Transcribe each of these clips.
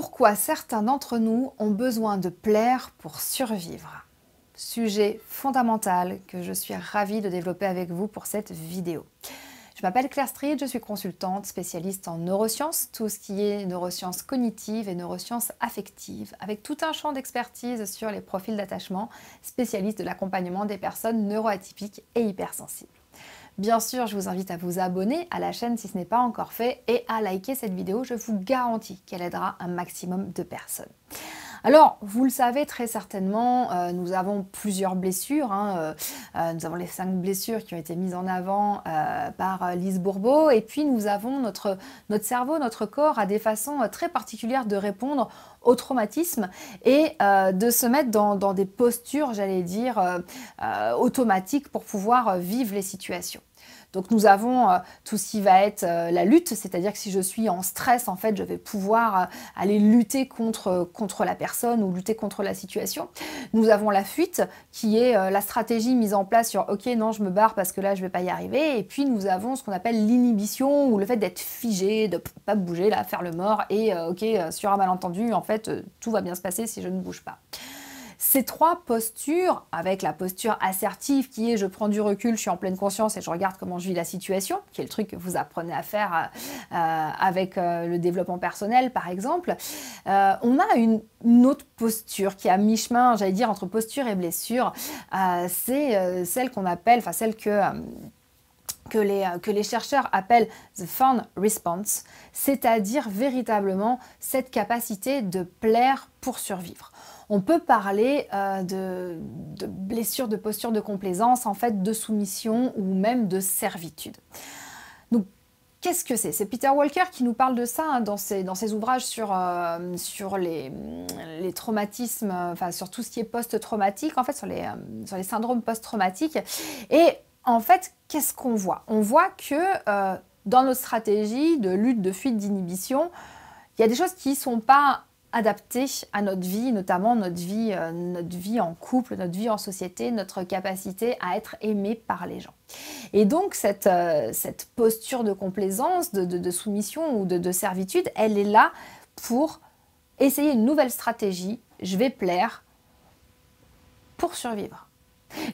Pourquoi certains d'entre nous ont besoin de plaire pour survivre Sujet fondamental que je suis ravie de développer avec vous pour cette vidéo. Je m'appelle Claire Street, je suis consultante spécialiste en neurosciences, tout ce qui est neurosciences cognitives et neurosciences affectives, avec tout un champ d'expertise sur les profils d'attachement, spécialiste de l'accompagnement des personnes neuroatypiques et hypersensibles. Bien sûr, je vous invite à vous abonner à la chaîne si ce n'est pas encore fait et à liker cette vidéo. Je vous garantis qu'elle aidera un maximum de personnes. Alors, vous le savez très certainement, euh, nous avons plusieurs blessures. Hein, euh, euh, nous avons les cinq blessures qui ont été mises en avant par Lise Bourbeau. Et puis, nous avons notre, notre cerveau, notre corps a des façons très particulières de répondre au traumatisme et de se mettre dans des postures, j'allais dire, automatiques pour pouvoir vivre les situations. Donc nous avons euh, tout ce qui va être euh, la lutte, c'est-à-dire que si je suis en stress, en fait, je vais pouvoir euh, aller lutter contre, la personne ou lutter contre la situation. Nous avons la fuite, qui est la stratégie mise en place sur OK, non, je me barre parce que là, je ne vais pas y arriver. Et puis nous avons ce qu'on appelle l'inhibition ou le fait d'être figé, de ne pas bouger, là, faire le mort et OK, sur un malentendu, en fait, tout va bien se passer si je ne bouge pas. Ces trois postures, avec la posture assertive qui est je prends du recul, je suis en pleine conscience et je regarde comment je vis la situation, qui est le truc que vous apprenez à faire euh, euh, avec euh, le développement personnel par exemple, on a une, une, autre posture qui est à mi-chemin, j'allais dire, entre posture et blessure. c'est celle qu'on appelle, enfin celle que que les, euh, que les, chercheurs appellent the fun response, c'est-à-dire véritablement cette capacité de plaire pour survivre. On peut parler euh, de, de blessure, de posture de complaisance, en fait de soumission ou même de servitude. Donc, Qu'est-ce que c'est C'est Peter Walker qui nous parle de ça hein, dans, ses, dans, ses, ouvrages sur, euh, sur les, les, traumatismes, enfin sur tout ce qui est post-traumatique, en fait sur les, sur les syndromes post-traumatiques. Et en fait, qu'est-ce qu'on voit On voit que euh, dans nos stratégies de lutte, de fuite, d'inhibition, il y a des choses qui ne sont pas adaptées à notre vie, notamment notre vie, euh, notre vie en couple, notre vie en société, notre capacité à être aimé par les gens. Et donc cette, euh, posture de complaisance, de, soumission ou de, servitude, elle est là pour essayer une nouvelle stratégie, je vais plaire pour survivre.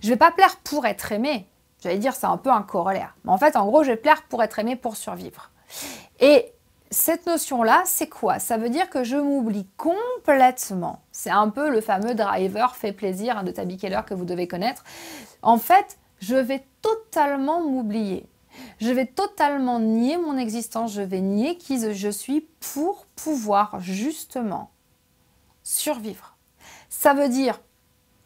Je ne vais pas plaire pour être aimé, vais dire, c'est un peu un corollaire. Mais en fait, en gros, je vais plaire pour être aimé, pour survivre. Et cette notion-là, c'est quoi Ça veut dire que je m'oublie complètement. C'est un peu le fameux driver fait plaisir de Tabby Keller que vous devez connaître. En fait, je vais totalement m'oublier. Je vais totalement nier mon existence, je vais nier qui je suis pour pouvoir justement survivre. Ça veut dire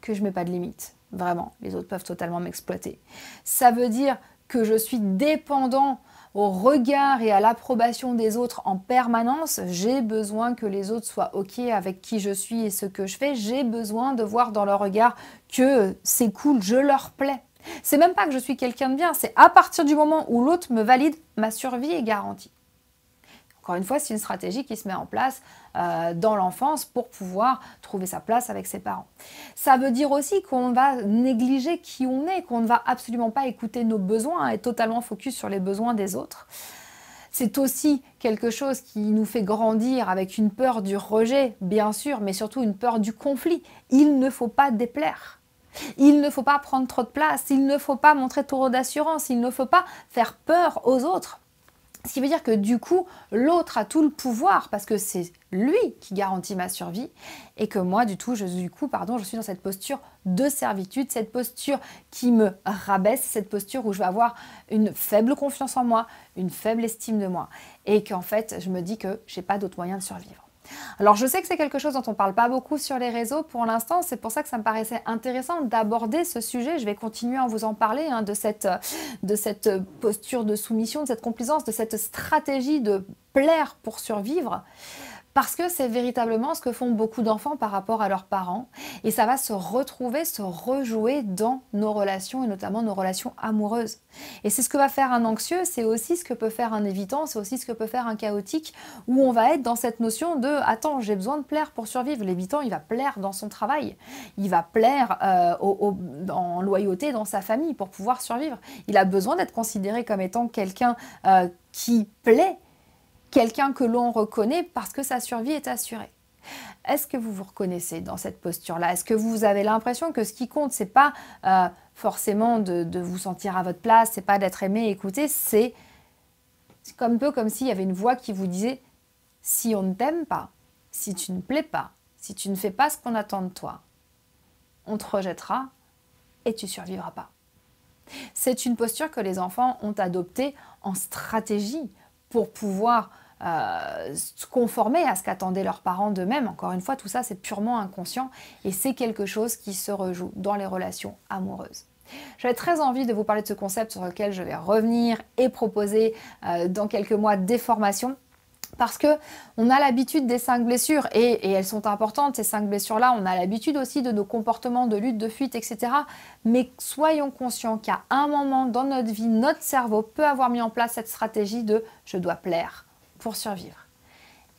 que je ne mets pas de limite. Vraiment, les autres peuvent totalement m'exploiter. Ça veut dire que je suis dépendant au regard et à l'approbation des autres en permanence. J'ai besoin que les autres soient OK avec qui je suis et ce que je fais. J'ai besoin de voir dans leur regard que c'est cool, je leur plais. C'est même pas que je suis quelqu'un de bien, c'est à partir du moment où l'autre me valide, ma survie est garantie. Encore une fois, c'est une stratégie qui se met en place euh, dans l'enfance pour pouvoir trouver sa place avec ses parents. Ça veut dire aussi qu'on va négliger qui on est, qu'on ne va absolument pas écouter nos besoins, et totalement focus sur les besoins des autres. C'est aussi quelque chose qui nous fait grandir avec une peur du rejet, bien sûr, mais surtout une peur du conflit. Il ne faut pas déplaire. Il ne faut pas prendre trop de place, il ne faut pas montrer trop d'assurance, il ne faut pas faire peur aux autres ce qui veut dire que du coup, l'autre a tout le pouvoir parce que c'est lui qui garantit ma survie et que moi, du, tout, je, du coup, pardon, je suis dans cette posture de servitude, cette posture qui me rabaisse, cette posture où je vais avoir une faible confiance en moi, une faible estime de moi et qu'en fait, je me dis que j'ai pas d'autre moyen de survivre. Alors je sais que c'est quelque chose dont on ne parle pas beaucoup sur les réseaux pour l'instant, c'est pour ça que ça me paraissait intéressant d'aborder ce sujet. Je vais continuer à vous en parler hein, de, cette, de cette posture de soumission, de cette complaisance, de cette stratégie de plaire pour survivre parce que c'est véritablement ce que font beaucoup d'enfants par rapport à leurs parents et ça va se retrouver, se rejouer dans nos relations et notamment nos relations amoureuses. Et c'est ce que va faire un anxieux, c'est aussi ce que peut faire un évitant, c'est aussi ce que peut faire un chaotique où on va être dans cette notion de attends, j'ai besoin de plaire pour survivre. L'évitant, il va plaire dans son travail, il va plaire euh, en loyauté dans sa famille pour pouvoir survivre. Il a besoin d'être considéré comme étant quelqu'un euh, qui plaît quelqu'un que l'on reconnaît parce que sa survie est assurée. Est-ce que vous vous reconnaissez dans cette posture-là Est-ce que vous avez l'impression que ce qui compte, c'est pas euh, forcément de, vous sentir à votre place, c'est pas d'être aimé, écouté, c'est comme peu comme s'il y avait une voix qui vous disait si on ne t'aime pas, si tu ne plais pas, si tu ne fais pas ce qu'on attend de toi, on te rejettera et tu survivras pas. C'est une posture que les enfants ont adoptée en stratégie pour pouvoir euh, se conformer à ce qu'attendaient leurs parents d'eux-mêmes. Encore une fois, tout ça, c'est purement inconscient et c'est quelque chose qui se rejoue dans les relations amoureuses. J'avais très envie de vous parler de ce concept sur lequel je vais revenir et proposer euh, dans quelques mois des formations parce que on a l'habitude des cinq blessures et, et, elles sont importantes ces cinq blessures là on a l'habitude aussi de nos comportements de lutte de fuite etc mais soyons conscients qu'à un moment dans notre vie notre cerveau peut avoir mis en place cette stratégie de je dois plaire pour survivre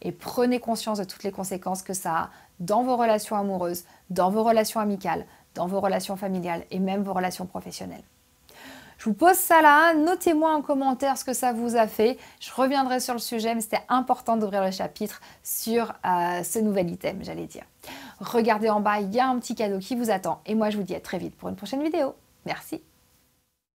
et prenez conscience de toutes les conséquences que ça a dans vos relations amoureuses dans vos relations amicales dans vos relations familiales et même vos relations professionnelles je vous pose ça là, notez-moi en commentaire ce que ça vous a fait. Je reviendrai sur le sujet, mais c'était important d'ouvrir le chapitre sur euh, ce nouvel item, j'allais dire. Regardez en bas, il y a un petit cadeau qui vous attend. Et moi, je vous dis à très vite pour une prochaine vidéo. Merci.